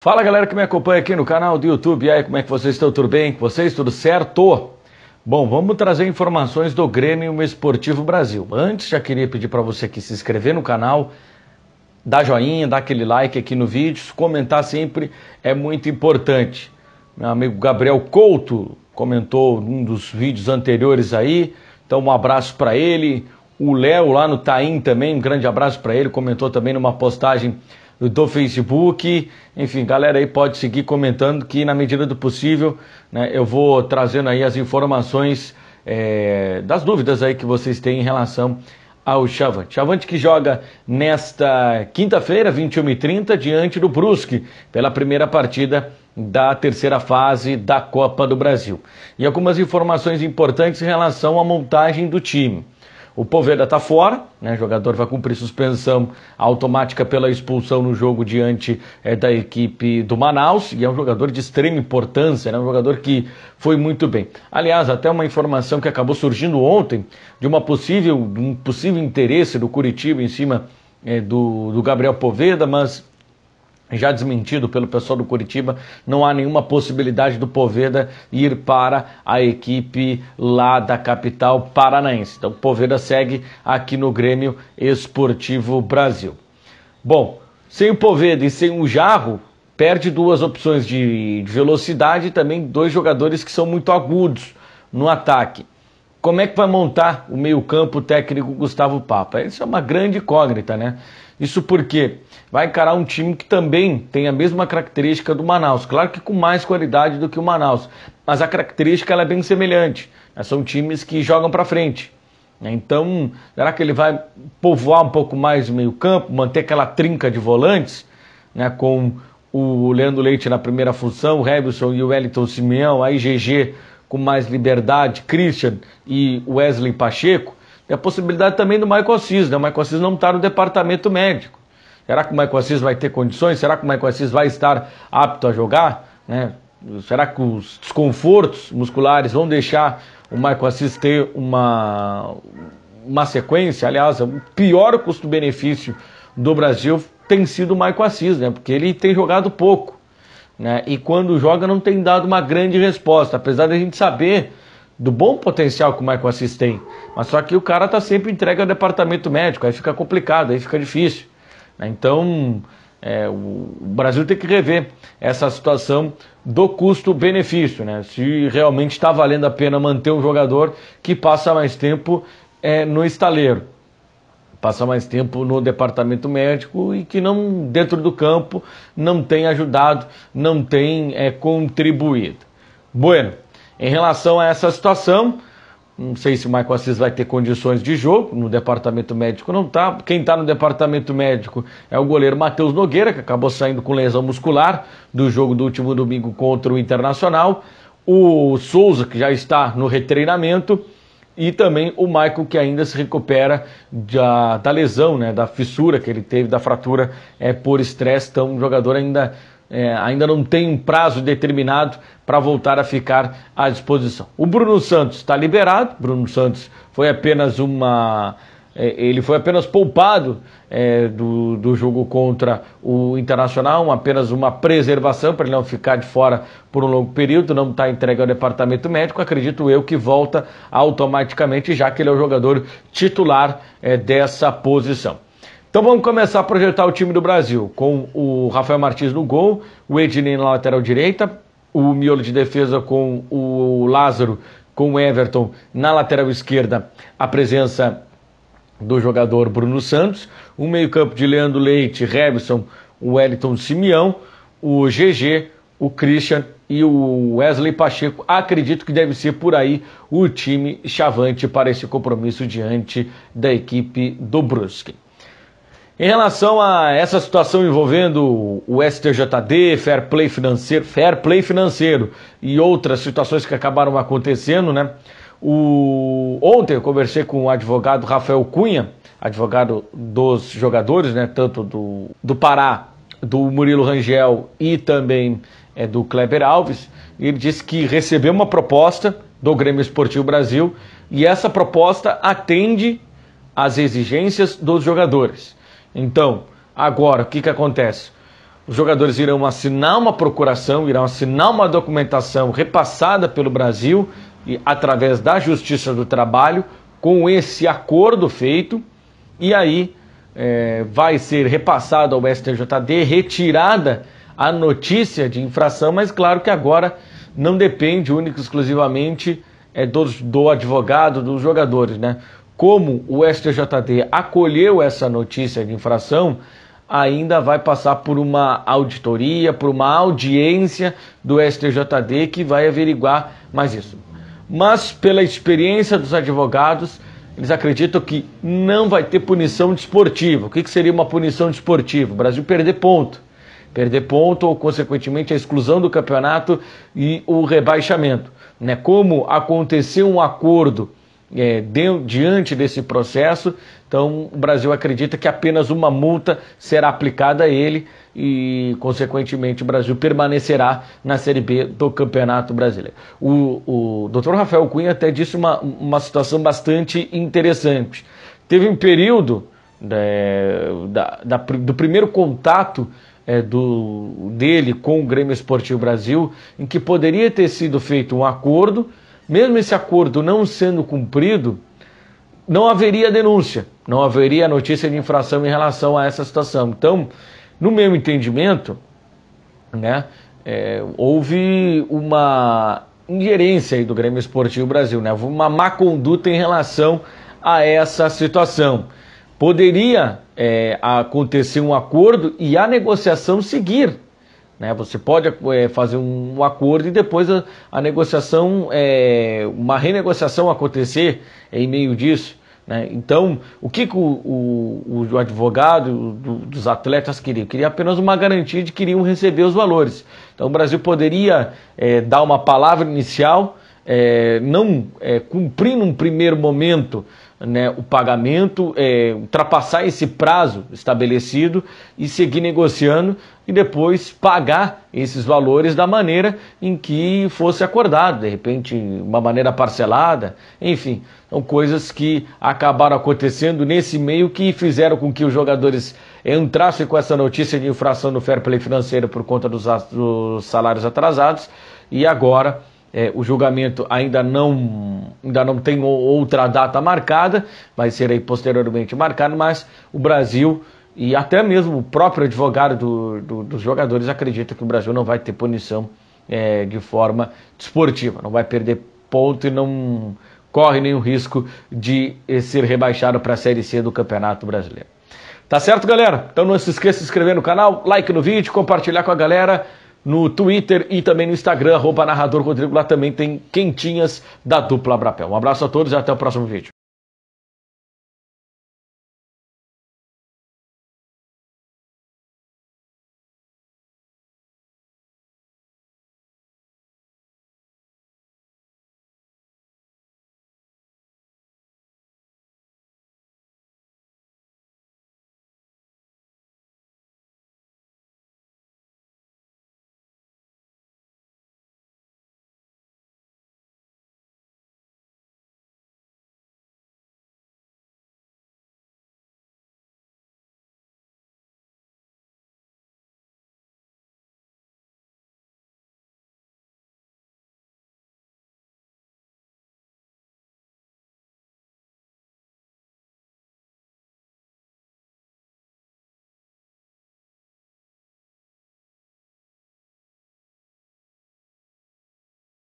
Fala galera que me acompanha aqui no canal do YouTube, e aí como é que vocês estão? Tudo bem? Com Vocês tudo certo? Bom, vamos trazer informações do Grêmio Esportivo Brasil. Antes já queria pedir para você que se inscrever no canal, dá joinha, dá aquele like aqui no vídeo, comentar sempre é muito importante. Meu amigo Gabriel Couto comentou num dos vídeos anteriores aí, então um abraço para ele. O Léo lá no Taim também, um grande abraço para ele, comentou também numa postagem do Facebook. Enfim, galera aí pode seguir comentando que na medida do possível né, eu vou trazendo aí as informações é, das dúvidas aí que vocês têm em relação ao Chavante. Chavante que joga nesta quinta-feira, 21h30, diante do Brusque, pela primeira partida da terceira fase da Copa do Brasil. E algumas informações importantes em relação à montagem do time. O Poveda está fora, né? o jogador vai cumprir suspensão automática pela expulsão no jogo diante é, da equipe do Manaus e é um jogador de extrema importância, né? um jogador que foi muito bem. Aliás, até uma informação que acabou surgindo ontem de uma possível, um possível interesse do Curitiba em cima é, do, do Gabriel Poveda, mas já desmentido pelo pessoal do Curitiba, não há nenhuma possibilidade do Poveda ir para a equipe lá da capital paranaense. Então, Poveda segue aqui no Grêmio Esportivo Brasil. Bom, sem o Poveda e sem o Jarro, perde duas opções de velocidade e também dois jogadores que são muito agudos no ataque. Como é que vai montar o meio-campo técnico Gustavo Papa? Isso é uma grande incógnita, né? Isso porque vai encarar um time que também tem a mesma característica do Manaus. Claro que com mais qualidade do que o Manaus, mas a característica é bem semelhante. Né, são times que jogam para frente. Né. Então, será que ele vai povoar um pouco mais o meio-campo, manter aquela trinca de volantes, né, com o Leandro Leite na primeira função, o Revilson e o Wellington Simeão, a IGG com mais liberdade, Christian e Wesley Pacheco? E a possibilidade também do Michael Assis, né? O Michael Assis não está no departamento médico. Será que o Michael Assis vai ter condições? Será que o Michael Assis vai estar apto a jogar? Né? Será que os desconfortos musculares vão deixar o Michael Assis ter uma, uma sequência? Aliás, o pior custo-benefício do Brasil tem sido o Michael Assis, né? Porque ele tem jogado pouco, né? E quando joga não tem dado uma grande resposta, apesar da gente saber do bom potencial que o Michael Assis tem. Mas só que o cara tá sempre entregue ao departamento médico, aí fica complicado, aí fica difícil. Né? Então, é, o Brasil tem que rever essa situação do custo-benefício, né? Se realmente está valendo a pena manter um jogador que passa mais tempo é, no estaleiro, passa mais tempo no departamento médico e que não dentro do campo não tem ajudado, não tem é, contribuído. Bueno, em relação a essa situação, não sei se o Michael Assis vai ter condições de jogo, no departamento médico não está. Quem está no departamento médico é o goleiro Matheus Nogueira, que acabou saindo com lesão muscular do jogo do último domingo contra o Internacional. O Souza, que já está no retreinamento. E também o Michael, que ainda se recupera da, da lesão, né, da fissura que ele teve, da fratura é, por estresse. Então, o jogador ainda é, ainda não tem um prazo determinado para voltar a ficar à disposição. O Bruno Santos está liberado, Bruno Santos foi apenas uma. É, ele foi apenas poupado é, do, do jogo contra o Internacional, apenas uma preservação para ele não ficar de fora por um longo período, não está entregue ao departamento médico. Acredito eu que volta automaticamente, já que ele é o jogador titular é, dessa posição. Então vamos começar a projetar o time do Brasil com o Rafael Martins no gol, o Ednei na lateral direita, o miolo de defesa com o Lázaro, com o Everton na lateral esquerda, a presença do jogador Bruno Santos, o meio-campo de Leandro Leite, Rebson, o Wellington Simeão, o GG, o Christian e o Wesley Pacheco. Acredito que deve ser por aí o time chavante para esse compromisso diante da equipe do Brusque. Em relação a essa situação envolvendo o STJD, fair play financeiro, fair play financeiro e outras situações que acabaram acontecendo, né? O... Ontem eu conversei com o advogado Rafael Cunha, advogado dos jogadores, né? Tanto do, do Pará, do Murilo Rangel e também é, do Kleber Alves. Ele disse que recebeu uma proposta do Grêmio Esportivo Brasil e essa proposta atende às exigências dos jogadores. Então, agora, o que, que acontece? Os jogadores irão assinar uma procuração, irão assinar uma documentação repassada pelo Brasil e através da Justiça do Trabalho com esse acordo feito e aí é, vai ser repassada ao STJD, retirada a notícia de infração, mas claro que agora não depende única e exclusivamente é, do, do advogado, dos jogadores, né? como o STJD acolheu essa notícia de infração, ainda vai passar por uma auditoria, por uma audiência do STJD que vai averiguar mais isso. Mas pela experiência dos advogados, eles acreditam que não vai ter punição desportiva. O que, seria uma punição desportiva? O Brasil perder ponto. Perder ponto ou, consequentemente, a exclusão do campeonato e o rebaixamento. Né? Como aconteceu um acordo é, diante desse processo. Então, o Brasil acredita que apenas uma multa será aplicada a ele e, consequentemente, o Brasil permanecerá na Série B do Campeonato Brasileiro. O, o doutor Rafael Cunha até disse uma, uma situação bastante interessante. Teve um período né, da, da, do primeiro contato é, do, dele com o Grêmio Esportivo Brasil em que poderia ter sido feito um acordo mesmo esse acordo não sendo cumprido, não haveria denúncia, não haveria notícia de infração em relação a essa situação. Então, no meu entendimento, né, é, houve uma ingerência do Grêmio Esportivo Brasil, né, uma má conduta em relação a essa situação. Poderia é, acontecer um acordo e a negociação seguir né? Você pode é, fazer um, acordo e depois a, a negociação, é, uma renegociação acontecer em meio disso. Né? Então, o que, que o, o, o, advogado do, dos atletas queria? Queria apenas uma garantia de que iriam receber os valores. Então, o Brasil poderia é, dar uma palavra inicial, não cumprindo um primeiro momento né, o pagamento, é, ultrapassar esse prazo estabelecido e seguir negociando e depois pagar esses valores da maneira em que fosse acordado, de repente, uma maneira parcelada, enfim, são coisas que acabaram acontecendo nesse meio que fizeram com que os jogadores entrassem com essa notícia de infração no fair play financeiro por conta dos, dos salários atrasados e agora é, o julgamento ainda não, ainda não tem outra data marcada, vai ser aí posteriormente marcado, mas o Brasil e até mesmo o próprio advogado do, do, dos jogadores acredita que o Brasil não vai ter punição é, de forma desportiva, não vai perder ponto e não corre nenhum risco de ser rebaixado para a Série C do Campeonato Brasileiro. Tá certo, galera? Então não se esqueça de se inscrever no canal, like no vídeo, compartilhar com a galera no Twitter e também no Instagram, arroba narrador Rodrigo, lá também tem quentinhas da dupla Abrapel. Um abraço a todos e até o próximo vídeo.